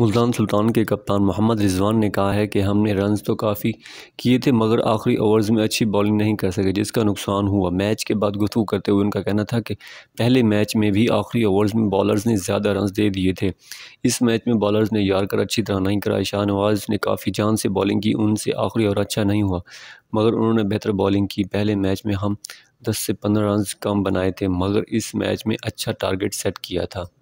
मुल्तान सुल्तान के कप्तान मोहम्मद रिजवान ने कहा है कि हमने रन तो काफ़ी किए थे मगर आखिरी ओवर्स में अच्छी बॉलिंग नहीं कर सके जिसका नुकसान हुआ मैच के बाद गुफ करते हुए उनका कहना था कि पहले मैच में भी आखिरी ओवर्स में बॉलर्स ने ज़्यादा रन दे दिए थे इस मैच में बॉलर्स ने यारकर अच्छी तरह नहीं करा शाहनवाज ने काफ़ी जान से बॉलिंग की उनसे आखिरी ओवर अच्छा नहीं हुआ मगर उन्होंने बेहतर बॉलिंग की पहले मैच में हम दस से पंद्रह रन कम बनाए थे मगर इस मैच में अच्छा टारगेट सेट किया था